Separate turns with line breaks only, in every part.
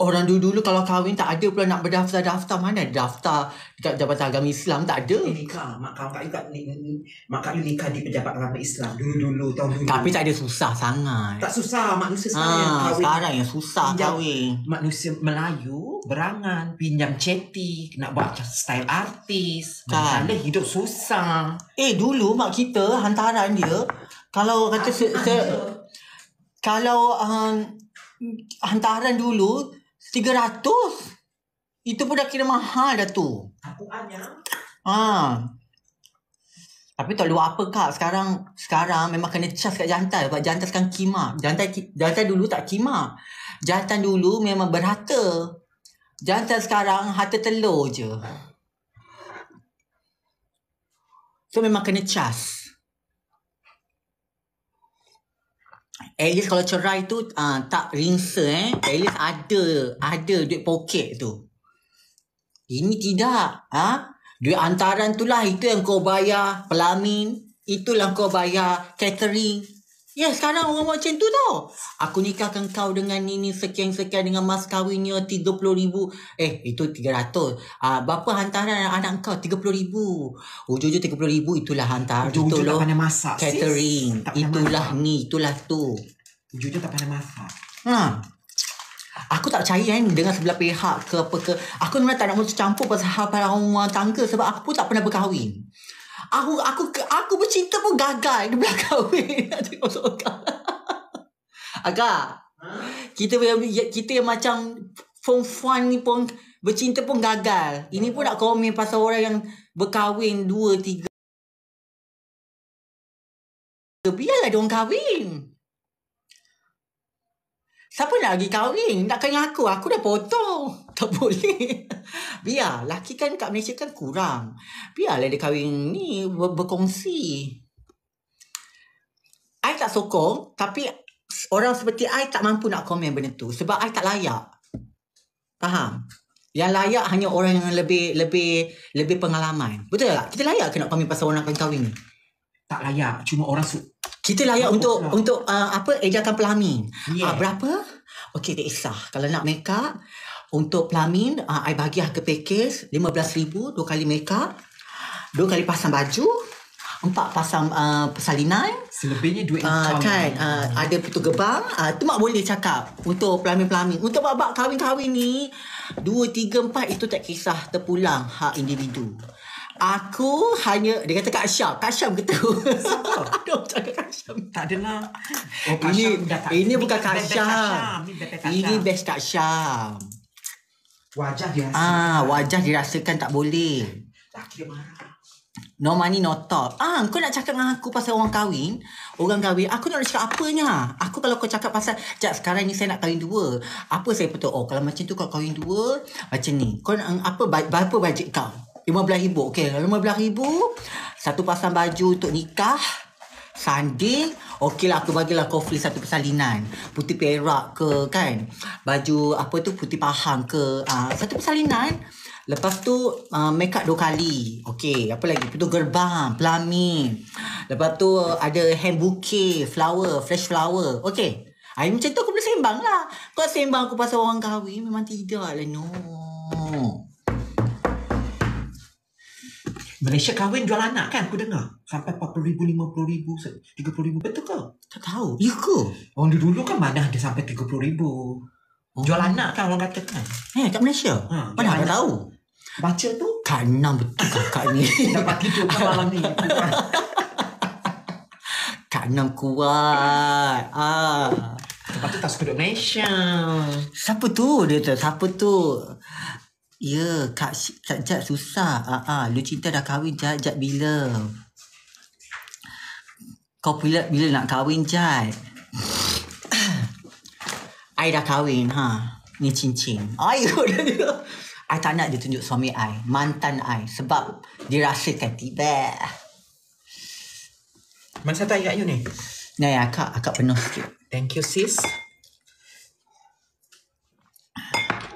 Orang dulu-dulu kalau kahwin tak ada pula nak berdaftar-daftar mana daftar dekat Jabatan Agama Islam tak ada. Eh, nikah, mak kau tak ikat ni. Mak kau nikah di Pejabat Agama Islam dulu-dulu tahun dulu. Tapi tak ada susah sangat. Tak susah manusia ha, yang kahwin. Sekarang yang susah pinjam, kahwin. Manusia Melayu berangan pinjam ceti nak buat style artis.
Kan. Mana hidup susah. Eh dulu mak kita hantaran dia kalau kata kalau um, hantaran dulu 300 itu pun dah kira mahal dah tu aku anya ah ha. tapi tak luar apa kak sekarang sekarang memang kena cas kat jantan sebab jantan sekarang kima jantan jantan dulu tak kima jantan dulu memang berharta jantan sekarang harta telur je So memang kena charge. At least kalau cerai tu uh, tak rinsa eh. At least ada ada duit poket tu. Ini tidak. Ha? Duit antaran tu lah. Itu yang kau bayar pelamin. Itulah kau bayar catering. Ya, sekarang orang buat macam tu tau. Aku nikahkan kau dengan ini sekian-sekian dengan mas kahwinnya RM30,000. Eh, itu RM300. Ah, bapa hantaran anak kau RM30,000. Ujung-ujung RM30,000 itulah hantar. Ujung-ujung itu tak pandai masak. Catering. Sis, itulah masak. ni, itulah tu. Ujung-ujung tak pandai masak. Ha. Aku tak percaya kan eh, dengan sebelah pihak ke apa ke. Aku memang tak nak mahu campur pasal hal-hal rumah tangga sebab aku pun tak pernah berkahwin aku aku aku bercinta pun gagal dia bilang kahwin aku tengok so agak ha? kita kita yang macam form fun ni pun bercinta pun gagal ini pun nak komen pasal orang yang berkahwin 2 3 Biarlah diorang kahwin Siapa nak lagi kahwin? Nak kena aku? Aku dah potong tak boleh. Biar laki kan kat Malaysia kan kurang. Biarlah dia kahwin ni ber- berkongsi. I tak sokong tapi orang seperti I tak mampu nak komen benda tu sebab I tak layak. Faham? Yang layak hanya orang yang lebih lebih lebih pengalaman. Betul tak? Kita layak ke nak komen pasal orang akan kahwin ni? Tak layak. Cuma orang su- kita layak tak untuk lah. untuk uh, apa ejakan pelamin. Yeah. Uh, berapa? Okey, tak isah. Kalau nak make up, untuk saya uh, I bagi harga pakej RM15,000, dua kali make up, dua kali pasang baju, empat pasang uh, persalinan. Selebihnya duit income. Uh, ah, kan, uh, ada putu gebang. Uh, mak boleh cakap untuk plumbing-plumbing. Untuk bab-bab kahwin-kahwin ni, dua, tiga, empat itu tak kisah terpulang hak individu. Aku hanya Dia kata Kak Syam Kak Syam ke tu Aduh cakap Kak Syam Tak adalah oh, ini, ini, bukan Kak Ini best Kak Syam, ini best Kak Syam wajah dirasa. Ah, wajah dirasakan tak boleh. Laki dia marah. No money, no talk. Ah, kau nak cakap dengan aku pasal orang kahwin? Orang kahwin, aku nak cakap apanya? Aku kalau kau cakap pasal, sekejap sekarang ni saya nak kahwin dua. Apa saya betul? Oh, kalau macam tu kau kahwin dua, macam ni. Kau nak, apa, berapa bajet kau? RM15,000. Okay, RM15,000. Satu pasang baju untuk nikah. Sanding. Okey lah aku bagilah kau free satu persalinan Putih perak ke kan Baju apa tu putih pahang ke uh, Satu persalinan Lepas tu uh, make up dua kali Okey apa lagi Putih gerbang Pelamin Lepas tu ah, ada hand bouquet Flower Fresh flower Okey Macam tu aku boleh sembang lah Kau sembang aku pasal orang kahwin Memang tidak lah no.
Malaysia kahwin jual anak kan aku dengar Sampai 40 ribu, 50 ribu, 30 ribu Betul ke? Tak tahu Ya ke? Orang dulu kan mana ada sampai 30 ribu oh. Jual anak kan orang kata kan
Eh kat Malaysia? Ha, mana aku tahu? Baca tu Kak betul kakak ni Dapat tidur kan malam ni Kak Enam kuat ah. Lepas tu tak suka duduk Malaysia Siapa tu? Dia tu siapa tu? Ya, Kak Jad susah. Ah, ah, lu cinta dah kahwin Jad, Jad bila? Kau bila, bila nak kahwin Jad? I dah kahwin, ha? Ni cincin. Ayuh, dia, I tak nak dia tunjuk suami I, mantan I. Sebab dia rasakan tiba. Mana satu ayat you ni? Nah, ya, akak, akak penuh sikit. Thank you, sis.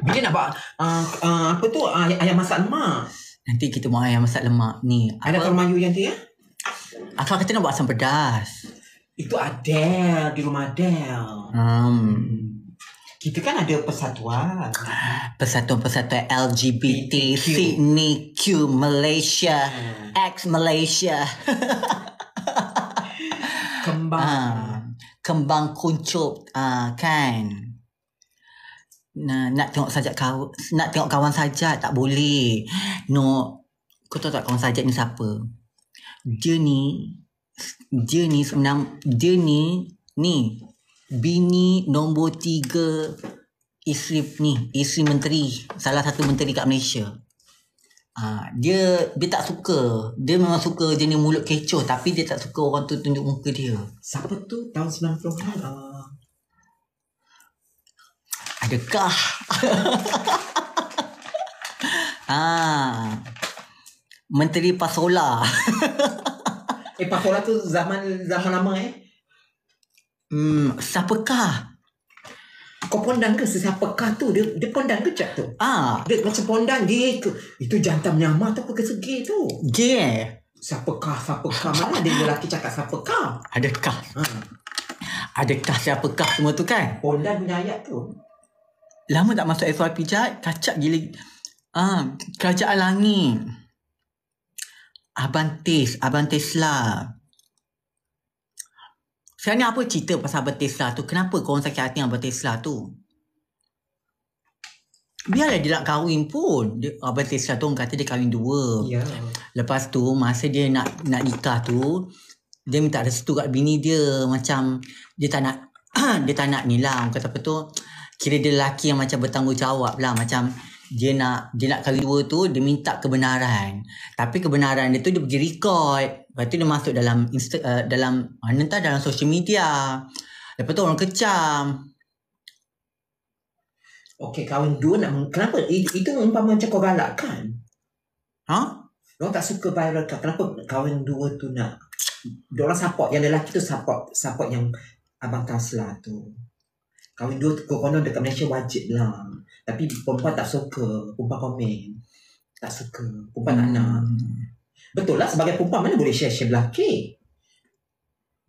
Bila nak buat uh, uh, apa tu uh, ayam masak lemak. Nanti kita buat ayam masak lemak ni. Ada apa? mayu yang tu ya?
Akak kata nak buat asam pedas.
Itu ada di rumah Adele. Hmm. hmm. Kita kan ada persatuan.
Persatuan-persatuan LGBT, BTQ. Sydney, Q, Malaysia, hmm. X Malaysia. kembang. Uh, kembang kuncup uh, kan nah, nak tengok sajak kau nak tengok kawan saja tak boleh no kau tahu tak kawan saja ni siapa dia ni dia ni sebenarnya dia ni ni bini nombor tiga isteri ni isteri menteri salah satu menteri kat Malaysia ha, dia dia tak suka dia memang suka jenis mulut kecoh tapi dia tak suka orang tu tunjuk muka dia siapa tu tahun 90 kan uh... Adakah? ha. Menteri Pasola.
eh Pasola tu zaman zaman lama eh. Hmm, siapakah? Kau pondang ke sesiapakah tu? Dia, dia pondang ke cak tu? Ah. Dia macam pondang dia tu. Itu jantan nyamak tu pakai segi tu. Gay yeah. Siapakah, siapakah? Mana dia lelaki cakap siapakah? Adakah? Ha.
Adakah siapakah semua tu kan? Pondang punya ayat tu. Lama tak masuk FYP jahat Kacak gila ah, Kerajaan langit Abang Tes Abang Tesla Sekarang ni apa cerita pasal Abang Tesla tu Kenapa korang sakit hati Abang Tesla tu Biarlah dia nak kahwin pun dia, Abang Tesla tu kata dia kahwin dua yeah. Lepas tu masa dia nak nak nikah tu Dia minta restu kat bini dia Macam dia tak nak Dia tak nak ni lah Kata apa tu kira dia lelaki yang macam bertanggungjawab lah macam dia nak dia nak kali dua tu dia minta kebenaran tapi kebenaran dia tu dia pergi record lepas tu dia masuk dalam insta, uh, dalam mana entah dalam social media lepas tu orang kecam
Okay kawan dua nak kenapa itu, umpama macam kau galak kan ha huh? tak suka viral kan? kenapa kawan dua tu nak dia orang support yang lelaki tu support support yang abang tau tu Kahwin dua tu konon dekat Malaysia wajib lah Tapi perempuan tak suka Perempuan komen Tak suka Perempuan tak nak hmm. Betul lah sebagai perempuan mana boleh share share lelaki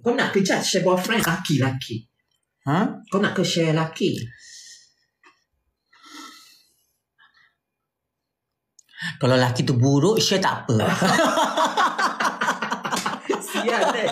Kau nak ke judge share boyfriend lelaki-lelaki ha? Kau nak ke share lelaki
Kalau lelaki tu buruk share tak apa
Eh.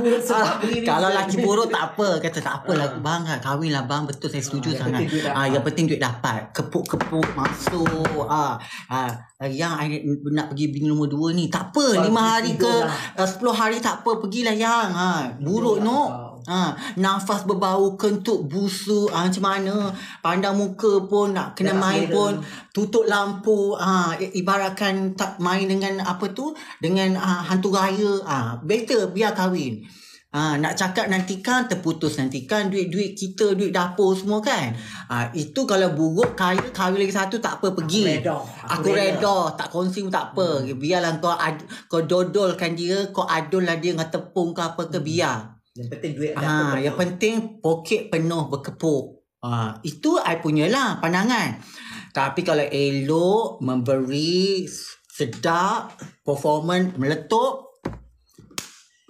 buruk sebab ah, ini Kalau kan. laki buruk
tak apa Kata tak apalah uh. bang ha, Kahwin lah bang Betul saya setuju uh, sangat yang ah, yang penting duit dapat Kepuk-kepuk Masuk ah, ah, Yang I nak pergi bini nombor dua ni Tak apa 5 hari ke lah. eh, sepuluh hari tak apa Pergilah yang ah, Buruk lah. no Ha, nafas berbau kentut busu ha, macam mana pandang muka pun nak kena dah, main dah. pun tutup lampu ha, ibaratkan tak main dengan apa tu dengan ha, hantu raya ha, better biar kahwin ha, nak cakap nantikan terputus nantikan duit-duit kita duit dapur semua kan ha, itu kalau buruk kaya kahwin lagi satu tak apa pergi aku reda aku, aku reda tak kongsi pun tak apa hmm. biarlah kau, ad, kau dodolkan dia kau adunlah dia dengan tepung ke apa ke hmm. biar yang penting duit ada. Ha, yang penting poket penuh berkepuk. Ha, itu I punya lah pandangan. Tapi kalau elok, memberi, sedap, performance meletup,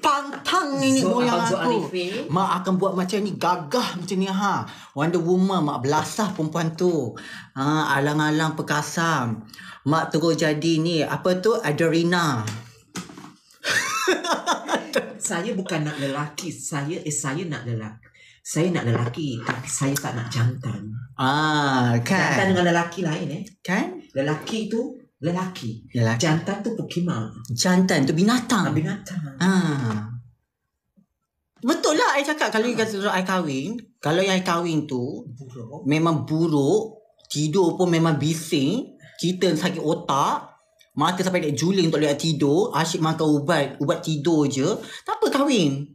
pantang ini so, moyang aku. Arifin. Mak akan buat macam ni, gagah macam ni ha. Wonder Woman, mak belasah perempuan tu. Ha, alang-alang perkasam. Mak terus jadi ni, apa tu, Adarina. Adarina
saya bukan nak lelaki. Saya eh saya nak lelaki. Saya nak lelaki tapi saya tak nak jantan.
Ah, kan. Jantan
dengan lelaki lain eh. Kan? Lelaki tu lelaki. lelaki. Jantan tu
pokemon. Jantan tu binatang. Ah, binatang. Ah. Betul lah saya cakap kalau kita kata suruh saya kahwin. Kalau yang saya kahwin tu buruk. memang buruk. Tidur pun memang bising. Kita sakit otak. Mata sampai nak juling untuk lihat tidur. Asyik makan ubat. Ubat tidur je. Tak apa kahwin.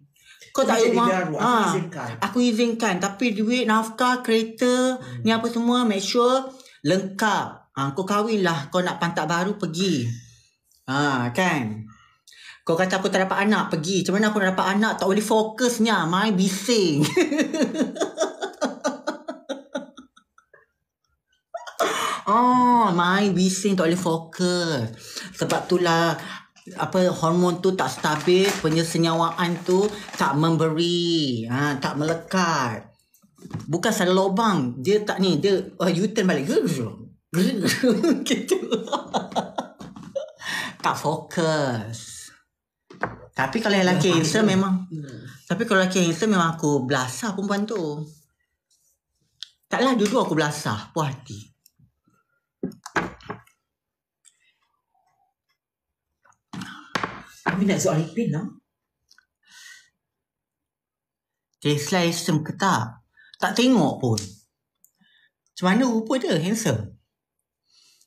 Kau tak rumah. Aku ha, izinkan. Aku izinkan. Tapi duit, nafkah, kereta hmm. ni apa semua. Make sure lengkap. Ha, kau kahwin lah. Kau nak pantat baru pergi. Ha, kan? Kau kata aku tak dapat anak, pergi. Macam mana aku nak dapat anak, tak boleh fokusnya. Main bising. Oh, my bising tak boleh fokus. Sebab itulah apa hormon tu tak stabil, punya senyawaan tu tak memberi, ha, tak melekat. Bukan salah lubang, dia tak ni, dia uh, U-turn balik. gitu. tak fokus. Tapi kalau lelaki ya, handsome memang. Ya. Tapi kalau lelaki handsome memang aku belasah perempuan tu. Taklah dulu aku belasah, puas hati. Amin Zulipin lah. Tesla sistem ketak. Tak tengok pun. Macam mana rupa dia handsome?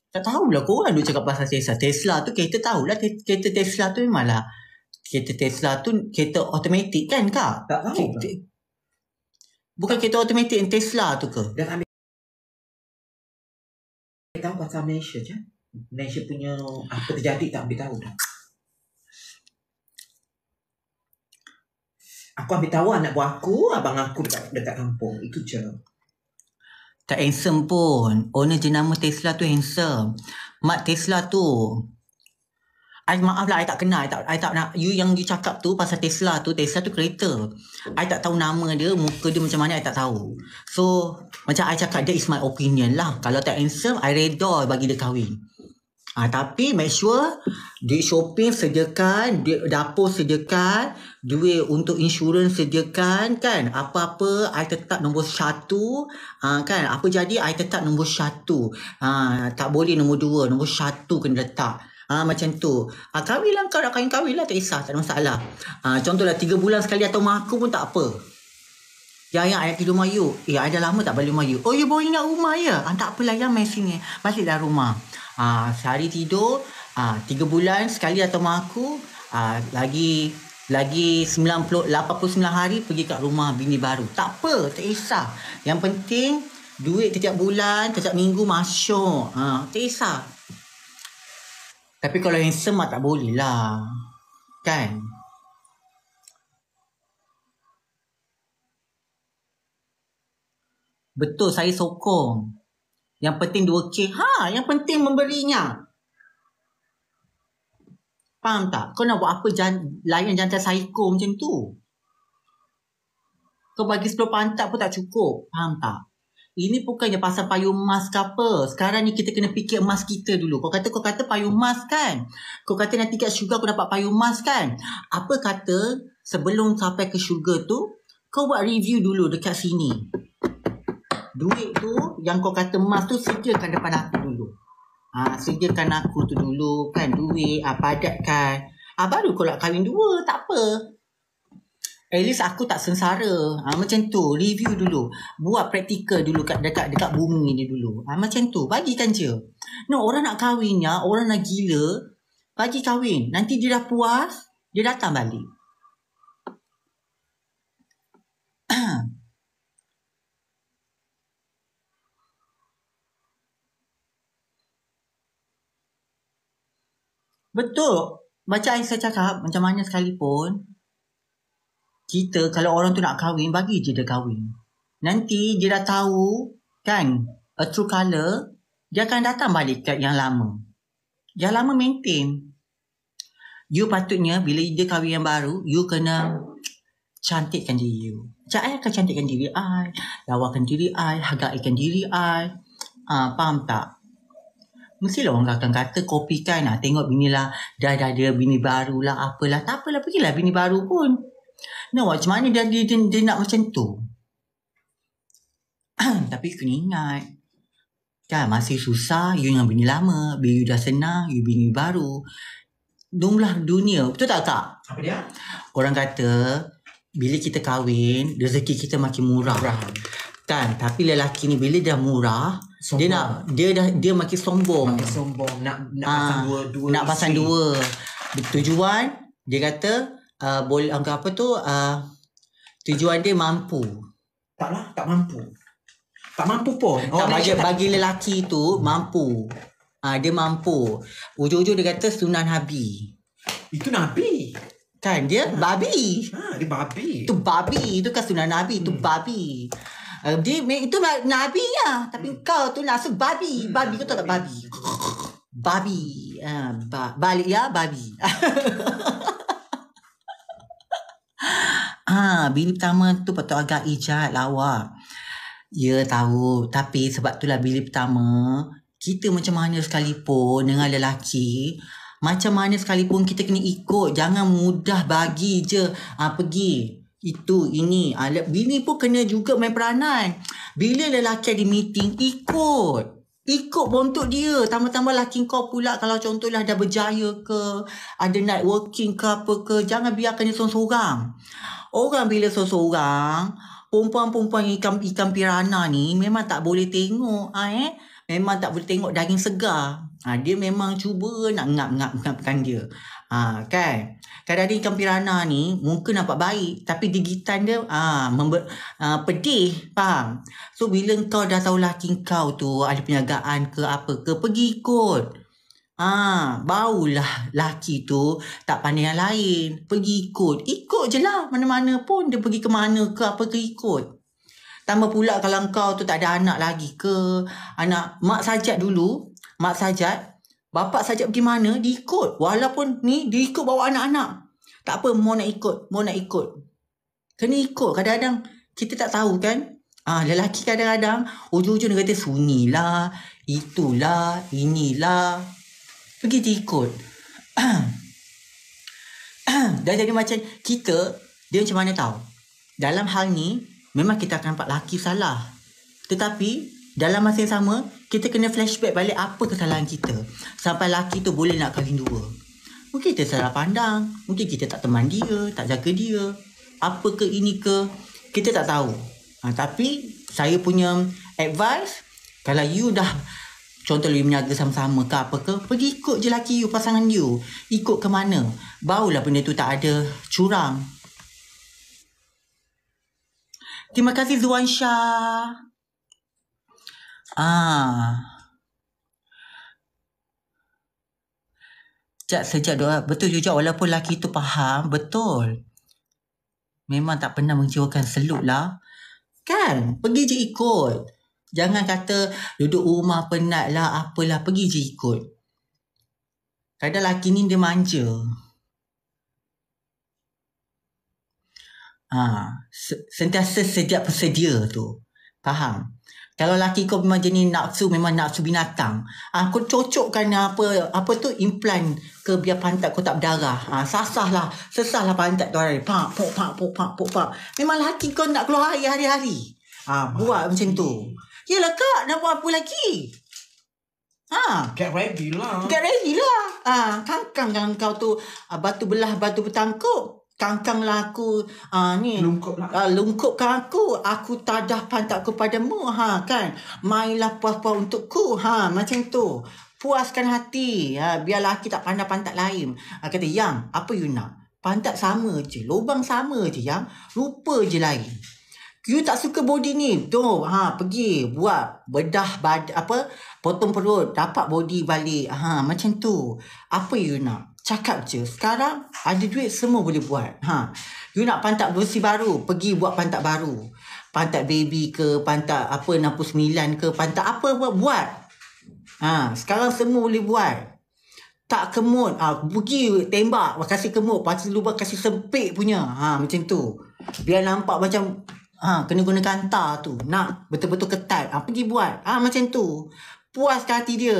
Tak tahulah korang duk cakap pasal Tesla. Tesla tu kereta tahulah. Kereta Tesla tu memanglah. Kereta Tesla tu kereta automatik kan kak? Tak tahu. Kereta... Kan? Bukan kereta automatik yang Tesla tu ke? Dan kami
tahu pasal Malaysia je. Malaysia punya apa terjadi tak ambil tahu dah. aku ambil tahu anak buah aku, abang aku dekat, dekat kampung. Itu je.
Tak handsome pun. Owner oh, jenama Tesla tu handsome. Mak Tesla tu. I, maaf lah, I tak kenal. I tak, I tak nak. You yang you cakap tu pasal Tesla tu. Tesla tu kereta. I tak tahu nama dia, muka dia macam mana, I tak tahu. So, macam I cakap, that is my opinion lah. Kalau tak handsome, I redor bagi dia kahwin. Ah, tapi make sure di shopping sediakan, di dapur sediakan, duit untuk insurans sediakan kan. Apa-apa, I tetap nombor satu ah, kan. Apa jadi, I tetap nombor satu. Ah, tak boleh nombor dua, nombor satu kena letak. Ah, macam tu. Ah, kahwinlah kau nak kahwin, kahwinlah tak kisah, tak ada masalah. Ah, contohlah, tiga bulan sekali atau aku pun tak apa. Ya, ya, ayah tidur rumah you. Eh, ayah dah lama tak balik rumah you. Oh, you boleh nak rumah ya? Ah, tak apalah, ya, main sini. Baliklah rumah. Uh, sehari tidur uh, tiga bulan sekali atau mak aku uh, lagi lagi 90 89 hari pergi kat rumah bini baru. Tak apa, tak kisah. Yang penting duit setiap bulan, setiap minggu masuk. Ha, tak kisah. Tapi kalau yang semak tak boleh lah. Kan? Betul, saya sokong. Yang penting 2K. Ha, yang penting memberinya. Faham tak? Kau nak buat apa jan layan jantan psycho macam tu? Kau bagi 10 pantat pun tak cukup. Faham tak? Ini bukannya pasal payung emas ke apa. Sekarang ni kita kena fikir emas kita dulu. Kau kata kau kata payung emas kan? Kau kata nanti kat sugar kau dapat payung emas kan? Apa kata sebelum sampai ke sugar tu, kau buat review dulu dekat sini duit tu yang kau kata emas tu sediakan depan aku dulu. Ha, sediakan aku tu dulu kan duit, ha, ah, padatkan. Ha, ah, baru kau nak kahwin dua, tak apa. At least aku tak sengsara. Ha, macam tu, review dulu. Buat praktikal dulu kat dekat dekat bumi ni dulu. Ha, macam tu, bagikan je. No, orang nak kahwin ya, orang nak gila, bagi kahwin. Nanti dia dah puas, dia datang balik. Betul. Macam yang saya cakap, macam mana sekalipun, kita kalau orang tu nak kahwin, bagi je dia kahwin. Nanti dia dah tahu, kan, a true colour, dia akan datang balik ke yang lama. Yang lama maintain. You patutnya, bila dia kahwin yang baru, you kena cantikkan diri you. Macam I akan cantikkan diri I, lawakan diri I, hagaikan diri I. Uh, faham tak? Mestilah orang akan kata kopi kan nak lah, tengok bini lah. Dah dah dia bini baru lah apalah. Tak apalah pergilah bini baru pun. Nah, macam mana dia, dia, dia, dia nak macam tu? Tapi kena ingat. Kan masih susah, you dengan bini lama. Bila you dah senang, you bini baru. Dunglah dunia. Betul tak kak? Apa dia? Orang kata, bila kita kahwin, rezeki kita makin murah. Kan? Tapi lelaki ni bila dah murah, Sombong. Dia nak dia dah dia makin sombong. Makin sombong nak nak ha, pasang dua dua. Nak isi. dua. Tujuan dia kata uh, ah, boleh ah, angka apa tu uh, tujuan dia mampu. Taklah, tak mampu. Tak mampu pun. Tak, bagi, tak bagi lelaki tu hmm. mampu. Uh, dia mampu. Ujung-ujung dia kata sunan habi. Itu nabi. Kan dia ha. babi. Ha, dia babi. Tu babi, tu kan sunan nabi, hmm. tu babi. Eh, dia itu nabi ya, tapi hmm. kau tu nasu lah, babi. Hmm. Babi kau tak babi? babi. Uh, ba- balik ya babi. ah, bini pertama tu patut agak ijat lawa. Lah, ya tahu, tapi sebab itulah bini pertama kita macam mana sekalipun dengan lelaki macam mana sekalipun kita kena ikut. Jangan mudah bagi je. Ha, pergi itu ini alat ah, bini pun kena juga main peranan bila lelaki ada meeting ikut ikut bontot dia tambah-tambah laki kau pula kalau contohlah dah berjaya ke ada networking ke apa ke jangan biarkan dia seorang-seorang orang bila seorang-seorang perempuan-perempuan ikan ikan pirana ni memang tak boleh tengok ha, eh memang tak boleh tengok daging segar ha, dia memang cuba nak ngap-ngap-ngapkan dia ha, kan okay? kadang-kadang ikan pirana ni muka nampak baik tapi gigitan dia ah member, ah pedih faham so bila kau dah tahu lah kau tu ada penyagaan ke apa ke pergi ikut Ah, baulah laki tu tak pandai yang lain. Pergi ikut. Ikut je lah mana-mana pun. Dia pergi ke mana ke apa ke ikut. Tambah pula kalau kau tu tak ada anak lagi ke. Anak mak sajat dulu. Mak sajat Bapa saja pergi mana diikut. Walaupun ni diikut bawa anak-anak. Tak apa, mau nak ikut, mau nak ikut. Kena ikut. Kadang-kadang kita tak tahu kan. Ah, ha, lelaki kadang-kadang ujung-ujung dia kata sunilah, itulah, inilah. Pergi diikut. dan jadi macam kita, dia macam mana tahu? Dalam hal ni, memang kita akan nampak lelaki salah. Tetapi, dalam masa yang sama, kita kena flashback balik apa kesalahan kita sampai laki tu boleh nak kahwin dua. Mungkin kita salah pandang, mungkin kita tak teman dia, tak jaga dia, apa ke ini ke, kita tak tahu. Ha, tapi saya punya advice, kalau you dah contoh lebih menyaga sama-sama ke apa ke, pergi ikut je laki you, pasangan you. Ikut ke mana, barulah benda tu tak ada curang. Terima kasih Zuan Shah. Ah. Sejak, sejak doa, betul juga walaupun laki tu faham, betul. Memang tak pernah menjiwakan selut lah. Kan? Pergi je ikut. Jangan kata duduk rumah penat lah, apalah. Pergi je ikut. Kadang laki ni dia manja. Ha, sentiasa sejak persedia tu. Faham? Kalau laki kau memang jenis nafsu memang nafsu binatang. Ah kau cocokkan apa apa tu implant ke biar pantat kau tak berdarah. Ah sasahlah, sesahlah pantat tu hari. Pak pok pak pok pak pok pak. Memang laki kau nak keluar air hari-hari. Ah, ah buat macam tu. Yalah kak, nak buat apa lagi? Ha.
Get ready lah.
Get ready lah. Ah kangkang jangan kau tu ah, batu belah batu bertangkuk kangkanglah aku uh, ha, ni lungkuplah uh, ah, lungkupkan aku aku tadah pantatku padamu ha kan mainlah puas-puas untukku ha macam tu puaskan hati ha, biar laki tak pandang pantat lain ha, kata yang apa you nak pantat sama je lubang sama je yang rupa je lain you tak suka body ni tu ha pergi buat bedah bad, apa potong perut dapat body balik ha macam tu apa you nak cakap je sekarang ada duit semua boleh buat ha you nak pantat bersih baru pergi buat pantat baru pantat baby ke pantat apa 69 ke pantat apa buat buat ha sekarang semua boleh buat tak kemut ah ha, pergi tembak kasih kemut pasti lupa kasih sempit punya ha macam tu biar nampak macam ha kena guna kantar tu nak betul-betul ketat ah ha, pergi buat ah ha, macam tu puas hati dia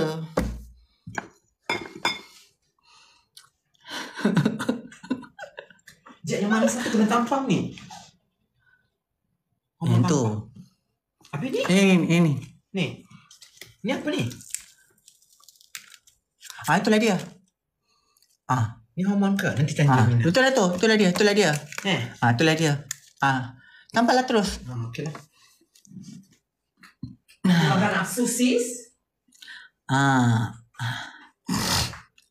Jack yang mana satu kena tampang ni? Oh, yang tu. Apa ni? Eh, ini, ini. Eh, ni. Ni apa ni? Ah, itulah dia. Ah. Ni homon ke? Nanti tanya ah, Mina. Itulah tu. Itulah dia. Itulah dia. Eh. Ah, itulah dia. Ah. Tampaklah terus. Ah, oh, okeylah. Kau nak susis? Ah.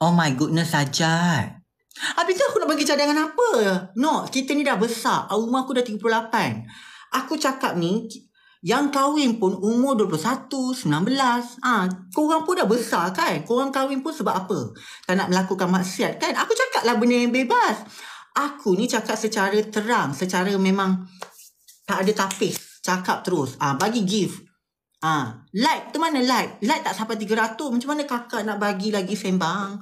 Oh my goodness, Ajat. Habis tu aku nak bagi cadangan apa? No, kita ni dah besar. Umur aku dah 38. Aku cakap ni, yang kahwin pun umur 21, 19. Ha, korang pun dah besar kan? Korang kahwin pun sebab apa? Tak nak melakukan maksiat kan? Aku cakap lah benda yang bebas. Aku ni cakap secara terang, secara memang tak ada tapis. Cakap terus. Ah, ha, bagi gift. Ha, like tu mana like? Like tak sampai 300. Macam mana kakak nak bagi lagi sembang?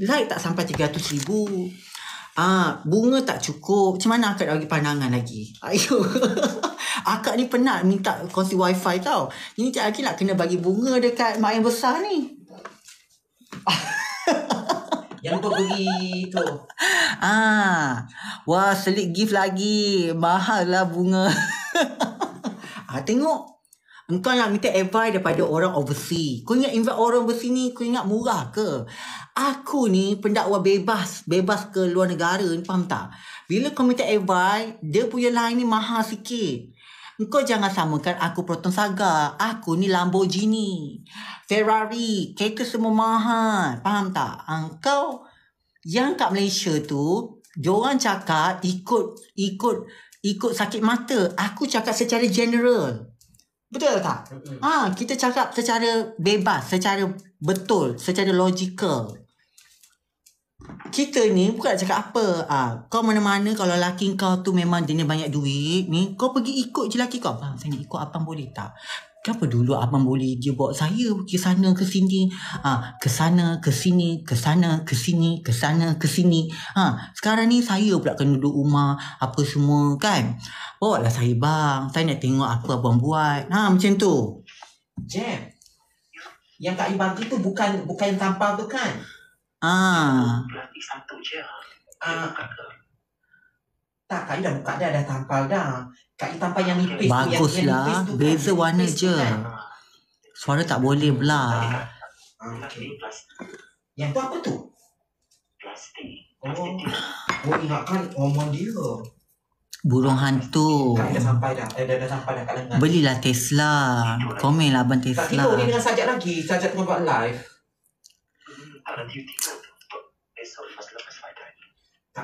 Like tak sampai 300 ribu. Ha, bunga tak cukup. Macam mana akak nak bagi pandangan lagi? Ayuh. akak ni penat minta konsi wifi tau. Ini tak Akin nak kena bagi bunga dekat mak yang besar ni. yang tu pergi tu. Ah. Wah, selit gift lagi. Mahal lah bunga. ah, tengok. Engkau nak minta advice daripada orang overseas. Kau ingat invite orang overseas ni, kau ingat murah ke? Aku ni pendakwa bebas. Bebas ke luar negara ni, faham tak? Bila kau minta advice, dia punya line ni mahal sikit. Kau jangan samakan aku Proton Saga. Aku ni Lamborghini. Ferrari. Kereta semua mahal. Faham tak? Ah, engkau yang kat Malaysia tu, diorang cakap ikut, ikut, ikut sakit mata. Aku cakap secara general. Betul tak? Ha, kita cakap secara bebas, secara betul, secara logical. Kita ni bukan cakap apa. Ha, kau mana-mana kalau laki kau tu memang dia banyak duit ni, kau pergi ikut je laki kau. Ha, saya nak ikut apa boleh tak? Kenapa dulu abang boleh dia bawa saya ke sana ke sini? Ha, ke sana ke sini, ke sana ke sini, ke sana ke sini. Ha, sekarang ni saya pula kena duduk rumah apa semua kan? Bawa lah saya bang. Saya nak tengok apa abang buat. Ha, macam tu. Jeff, yang tak bagi tu bukan bukan yang tampal tu kan? Ha. Plastik satu ah.
Tak, Kak dah buka dah, dah tampal dah kain tampan yang nipis Baguslah, yang, yang nipis kan.
beza warna kan. je kan. Suara tak boleh pula
okay. Yang tu apa tu? Plastik Oh, oh ingatkan omong dia
Burung hantu. Kak, dah
sampai dah. Eh, dah, dah sampai dah
kat Belilah Tesla. Komen lah abang Tesla. Tak tidur ni dengan sajak
lagi. Sajak tengah buat live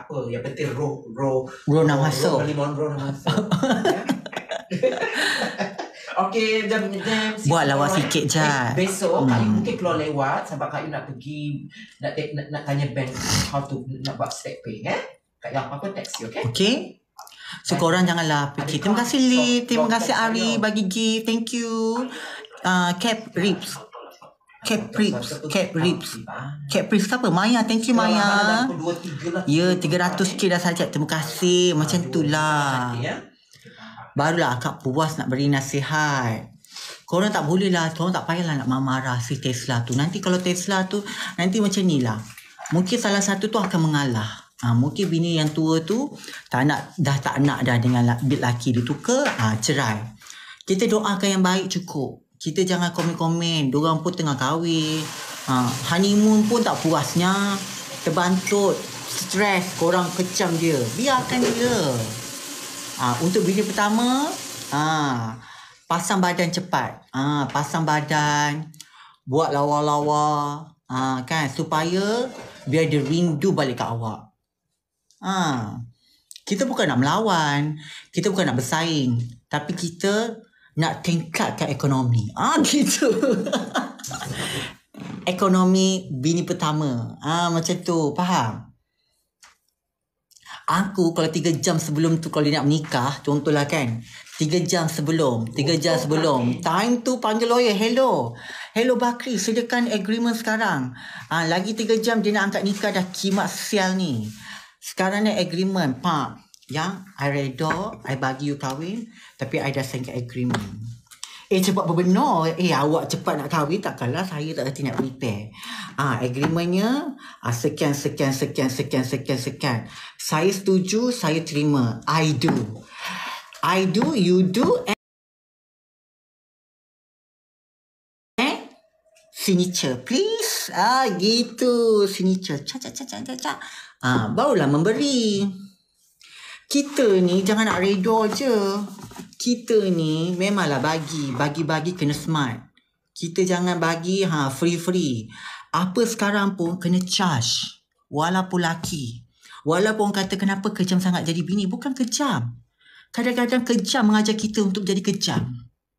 apa yang penting roh roh roh nak masuk limon roh nak masuk Okay, jam jam buat lawak sikit je. Eh, besok hmm. kali mungkin keluar lewat sebab kali nak pergi nak nak, nak, nak tanya bank how to nak buat step pay eh. Kak Yang apa text you
okay? Okay. So And korang janganlah pergi. Terima kasih Lee. Terima kasih Ari bagi gift. Thank you. Uh, cap Rips. Cap ribs Cap ribs apa Maya Thank you Maya lah. Ya 300k dah saja Terima kasih Macam tu lah ya. Barulah akak puas Nak beri nasihat Korang tak boleh lah Korang tak payahlah Nak marah si Tesla tu Nanti kalau Tesla tu Nanti macam ni lah Mungkin salah satu tu Akan mengalah Ha, mungkin bini yang tua tu tak nak dah tak nak dah dengan lelaki dia tu ke ha, cerai. Kita doakan yang baik cukup kita jangan komen-komen. Diorang pun tengah kahwin. Ha, honeymoon pun tak puasnya. Terbantut. Stres. Korang kecam dia. Biarkan dia. Ha, untuk bini pertama, ha, pasang badan cepat. Ha, pasang badan. Buat lawa-lawa. Ha, kan? Supaya biar dia rindu balik ke awak. Ha. Kita bukan nak melawan. Kita bukan nak bersaing. Tapi kita nak tingkatkan ekonomi. Ah gitu. ekonomi bini pertama. Ah macam tu, faham? Aku kalau tiga jam sebelum tu kalau dia nak menikah, contohlah kan. Tiga jam sebelum, tiga jam oh, sebelum. Okay. Time tu panggil lawyer, hello. Hello Bakri, sediakan agreement sekarang. Ah lagi tiga jam dia nak angkat nikah dah kimak sial ni. Sekarang ni agreement, pak yang I redo, I bagi you kahwin tapi I dah sign agreement. Eh cepat berbenar. Eh awak cepat nak kahwin tak kalah saya tak kena nak prepare. Ah ha, agreementnya ha, sekian sekian sekian sekian sekian sekian. Saya setuju, saya terima. I do. I do, you do and eh? signature please. Ah gitu, signature. Cak cak cak cak cak. Ah ha, barulah memberi kita ni jangan nak redo je. Kita ni memanglah bagi, bagi-bagi kena smart. Kita jangan bagi ha free-free. Apa sekarang pun kena charge. Walaupun laki. Walaupun kata kenapa kejam sangat jadi bini. Bukan kejam. Kadang-kadang kejam mengajar kita untuk jadi kejam.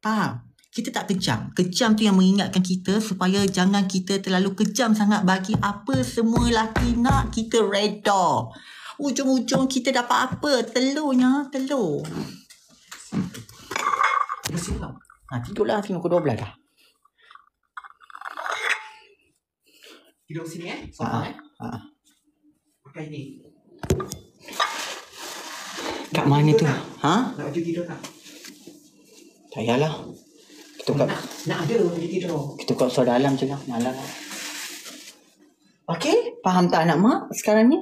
Faham? Kita tak kejam. Kejam tu yang mengingatkan kita supaya jangan kita terlalu kejam sangat bagi apa semua laki nak kita redor ujung-ujung kita dapat apa? Telurnya, telur. Ha, tidur lah, tidur pukul 12 dah. Tidur sini eh, ha, sofa eh? ha, Pakai ni. Kak mana tidur tu? Tak? Ha? Nak baju tidur tak? Tak payahlah. Kita buka. Nak, nak ada baju tidur. Kita buka suara dalam je lah. Malah lah. Okey, faham tak anak mak sekarang ni?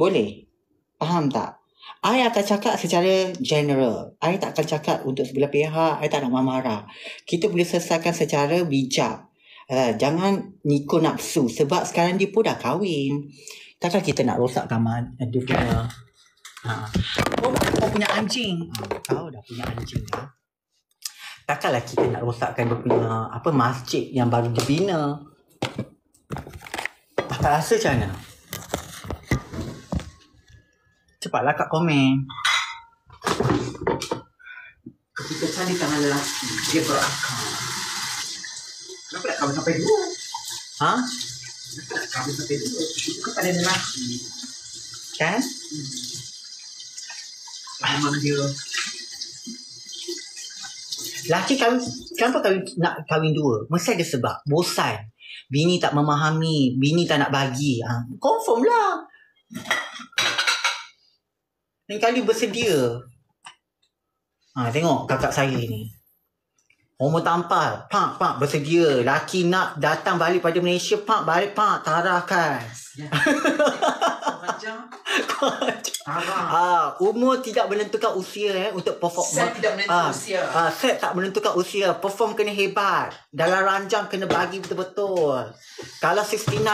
Boleh? Faham tak? I akan cakap secara general. I tak akan cakap untuk sebelah pihak. I tak nak marah-marah. Kita boleh selesaikan secara bijak. Uh, jangan niko nafsu. Sebab sekarang dia pun dah kahwin. Takkan kita nak rosak man- dia punya... Ha. Oh, kau punya anjing. Ha, kau dah punya anjing dah. Ya. Takkanlah kita nak rosakkan dia punya apa, masjid yang baru dibina. Tak rasa macam mana? cepatlah kak komen.
Kita cari tangan lelaki. Dia berakal. Kenapa nak kahwin sampai dua? Ha? Kenapa nak kahwin sampai dua? Kau tak ada lelaki.
Kan? Hmm. Memang dia. Lelaki kahwin, kenapa kahwin, nak kawin dua? Mesti ada sebab. Bosan. Bini tak memahami. Bini tak nak bagi. Ha? Confirm lah. Lain kali bersedia. Ha, tengok kakak saya ni. Umur tampal. Pak, pak, bersedia. Laki nak datang balik pada Malaysia. Pak, balik, pak. Tarahkan. Ya. Macam? Ah, ha, umur tidak menentukan usia eh, untuk perform. Set tidak menentukan ha, usia. ha, set tak menentukan usia. Perform kena hebat. Dalam ranjang kena bagi betul-betul. Kalau 69,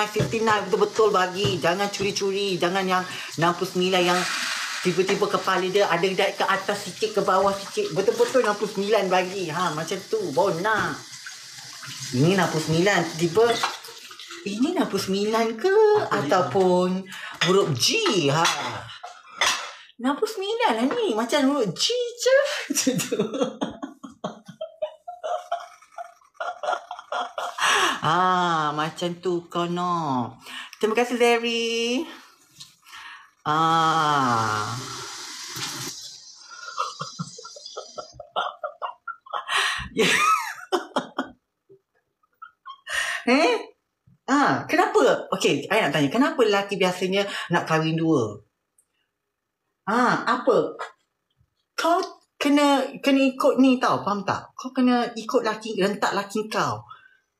69 betul-betul bagi. Jangan curi-curi. Jangan yang 69 yang Tiba-tiba kepala dia ada dekat ke atas sikit ke bawah sikit. Betul-betul 69 bagi. Ha macam tu. Bau nak. Ini 69. Tiba tiba ini 69 ke Apa ataupun ni? huruf G? Ha. 69 lah ni. Macam huruf G je. tu. Ah, macam tu kau ha, no. Terima kasih Zeri ah, 啊。eh? Ah, kenapa? Okey, saya nak tanya. Kenapa lelaki biasanya nak kahwin dua? Ah, apa? Kau kena kena ikut ni tau, faham tak? Kau kena ikut laki rentak laki kau.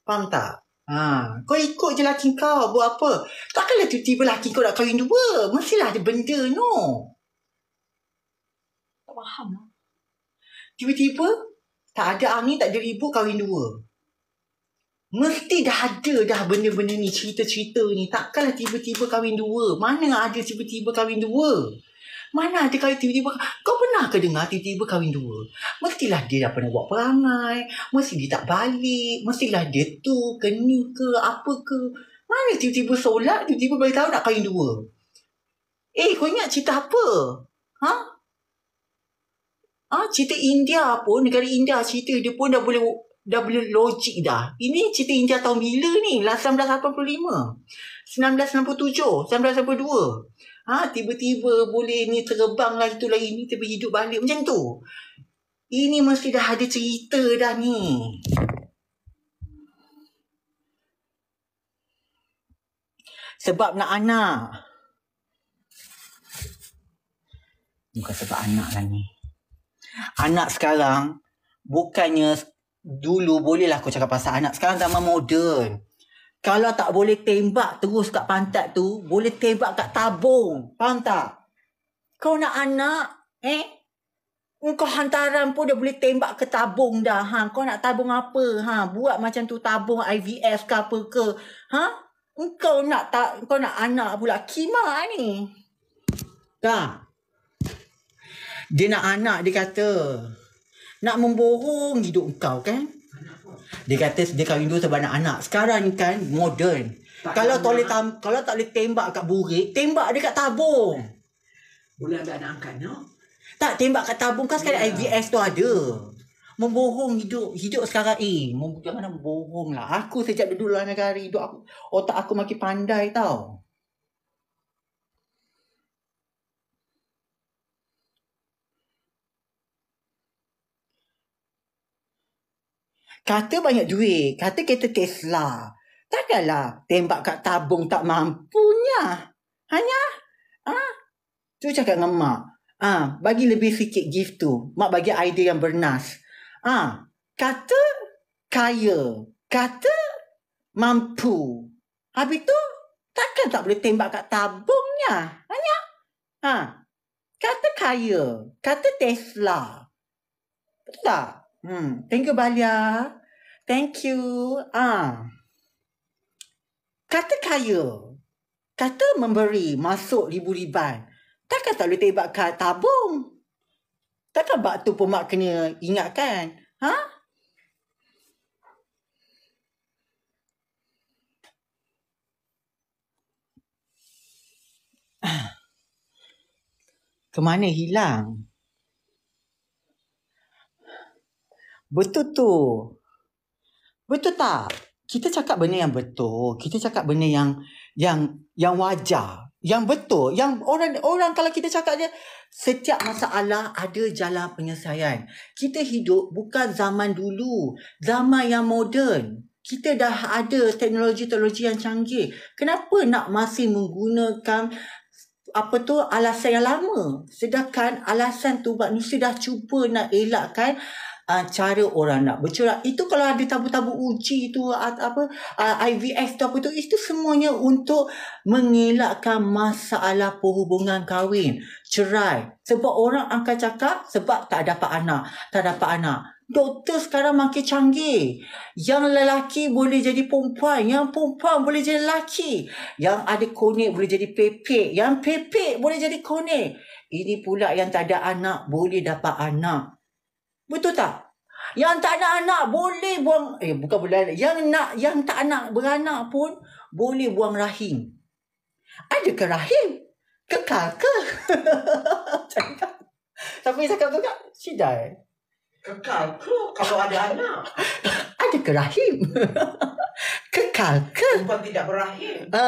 Faham tak? Ha, kau ikut je laki kau buat apa? Takkanlah tiba-tiba laki kau nak kahwin dua. Mestilah ada benda ni. No. Tak faham lah. Tiba-tiba tak ada angin, tak ada ribut kahwin dua. Mesti dah ada dah benda-benda ni, cerita-cerita ni. Takkanlah tiba-tiba kahwin dua. Mana ada tiba-tiba kahwin dua? Mana ada kali tiba-tiba Kau pernah ke dengar tiba-tiba kahwin dua Mestilah dia dah pernah buat perangai Mesti dia tak balik Mestilah dia tu ke ni ke apa ke Mana tiba-tiba solat Tiba-tiba balik tahu nak kahwin dua Eh kau ingat cerita apa Ha? Ah, ha? cerita India pun negara India cerita dia pun dah boleh dah boleh logik dah. Ini cerita India tahun bila ni? 1885. 1967, 1982 ha, tiba-tiba boleh ni terbang lah itulah ini tiba hidup balik macam tu ini mesti dah ada cerita dah ni sebab nak anak
bukan sebab anak lah ni
anak sekarang bukannya dulu bolehlah aku cakap pasal anak sekarang zaman moden kalau tak boleh tembak terus kat pantat tu, boleh tembak kat tabung. Faham tak? Kau nak anak, eh? Kau hantaran pun dia boleh tembak ke tabung dah. Ha? Kau nak tabung apa? Ha? Buat macam tu tabung IVF ke apa ke? Ha? Kau nak tak kau nak anak pula kima ni. Kak. Dia nak anak dia kata. Nak memborong hidup kau kan? Dia kata dia kahwin dua sebab nak anak. Sekarang kan modern.
Tak kalau tak boleh lah.
tam- kalau tak boleh tembak kat burik, tembak dekat tabung.
Boleh ambil anak angkat, no?
Tak, tembak kat tabung kan sekarang yeah. IVF tu ada. Membohong hidup hidup sekarang eh. Mem- jangan nak membohong lah. Aku sejak dulu lah negara hidup aku. Otak aku makin pandai tau. Kata banyak duit, kata kereta Tesla. Takkanlah tembak kat tabung tak mampunya. Hanya? Ha? Tu cakap dengan mak. Ah, ha, bagi lebih sikit gift tu. Mak bagi idea yang bernas. Ah, ha, kata kaya. Kata mampu. Habis tu, takkan tak boleh tembak kat tabungnya? Hanya? Ha? Kata kaya. Kata Tesla. Betul tak? Hmm. Thank you, Balia. Thank you. Ah. Kata kaya. Kata memberi masuk ribu riban. Takkan tak boleh tebakkan tabung? Takkan bak tu pun mak kena ingatkan? Ha? Kemana hilang? Betul tu. Betul tak? Kita cakap benda yang betul. Kita cakap benda yang yang yang wajar. Yang betul. Yang orang orang kalau kita cakap dia setiap masalah ada jalan penyelesaian. Kita hidup bukan zaman dulu. Zaman yang moden. Kita dah ada teknologi-teknologi yang canggih. Kenapa nak masih menggunakan apa tu alasan yang lama? Sedangkan alasan tu manusia dah cuba nak elakkan uh, uh, cara orang nak bercerai itu kalau ada tabu-tabu uji itu uh, ah, apa uh, ah, IVF tu apa tu itu semuanya untuk mengelakkan masalah perhubungan kahwin cerai sebab orang akan cakap sebab tak dapat anak tak dapat anak Doktor sekarang makin canggih. Yang lelaki boleh jadi perempuan. Yang perempuan boleh jadi lelaki. Yang ada konek boleh jadi pepek. Yang pepek boleh jadi konek. Ini pula yang tak ada anak boleh dapat anak. Betul tak? Yang tak ada anak boleh buang eh bukan boleh yang nak yang tak nak beranak pun boleh buang rahim. Ada ke rahim? Kekal ke? Tapi cakap tu kan sidai.
Kekal ke kalau ada anak?
Ada ke rahim? Kekal
ke? Bukan tidak berahim.
Uh,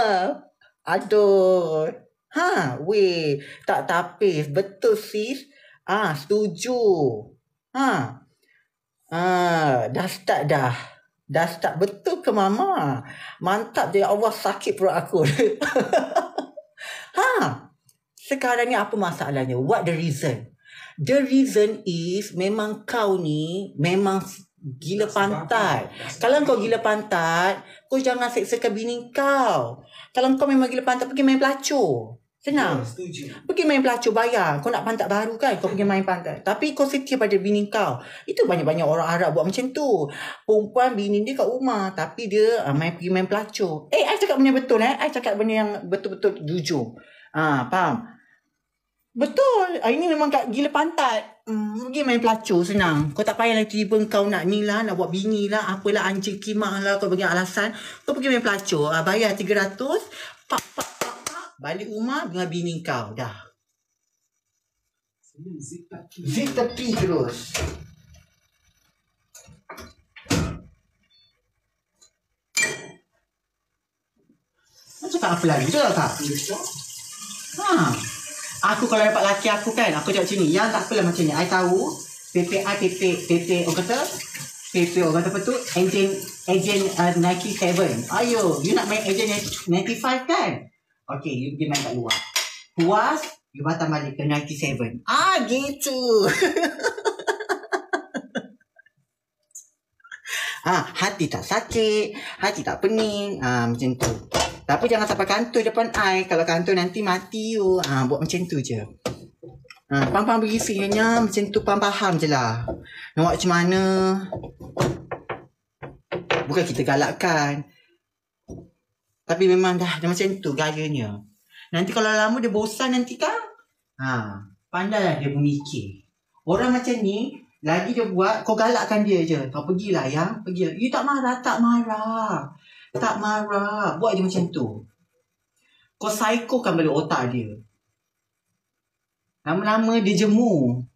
ha. aduh. Ha, weh. Tak tapis. Betul, sis. Ah, Setuju. Ha. Ha. Dah start dah. Dah start betul ke mama? Mantap dia ya Allah sakit perut aku. ha. Sekarang ni apa masalahnya? What the reason? The reason is memang kau ni memang gila pantat. Kalau kau gila pantat, kau jangan seksakan bini kau. Kalau kau memang gila pantat, pergi main pelacur. Senang. Ya, Pergi main pelacur bayar. Kau nak pantat baru kan? Kau pergi main pantat. Tapi kau setia pada bini kau. Itu banyak-banyak orang Arab buat macam tu. Perempuan bini dia kat rumah. Tapi dia uh, main pergi main pelacur. Eh, I cakap benda betul eh. I cakap benda yang betul-betul jujur. Ah, uh, faham? Betul. Uh, ini memang kat gila pantat. Hmm, pergi main pelacur senang. Kau tak payah lagi tiba kau nak ni lah. Nak buat bini lah. Apalah anjing kimah lah. Kau bagi alasan. Kau pergi main pelacur. Uh, bayar 300. Pak, pak balik rumah dengan bini kau dah. Zip tepi terus. Cakap apa lagi tu tak? Ha. Aku kalau dapat laki aku kan, aku cakap macam ni. Yang tak apalah macam ni. I tahu, PPI, PP, PP, orang kata, PP, orang kata apa tu, agent, agent uh, Nike 7. Ayo, you nak main agent Nike 5 kan? Okay, you pergi main kat luar. Puas, you batang balik ke 97. Ah, gitu. ah, ha, hati tak sakit, hati tak pening, ah, macam tu. Tapi jangan sampai kantor depan I. Kalau kantor nanti mati you. Ah, buat macam tu je. Ha, pang-pang pergi sihirnya macam tu pang faham je lah. Nak buat macam mana. Bukan kita galakkan. Tapi memang dah dia macam tu gayanya. Nanti kalau lama dia bosan nanti kan. Ha, pandailah dia memikir. Orang macam ni lagi dia buat kau galakkan dia je. Kau pergilah ya, pergi. You tak marah, tak marah. Tak marah. Buat je macam tu. Kau psycho kan balik otak dia. Lama-lama dia jemu.